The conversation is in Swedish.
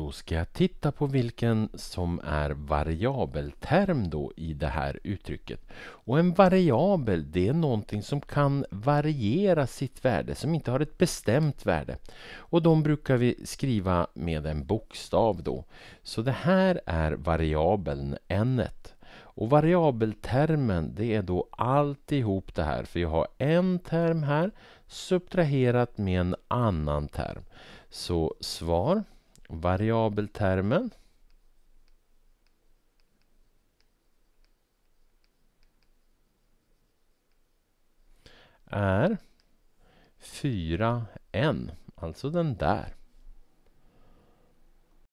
då ska jag titta på vilken som är variabelterm då i det här uttrycket. Och en variabel det är någonting som kan variera sitt värde, som inte har ett bestämt värde. Och de brukar vi skriva med en bokstav då. Så det här är variabeln n. Och variabeltermen det är då alltihop det här, för jag har en term här subtraherat med en annan term. Så svar variabeltermen är 4n, alltså den där.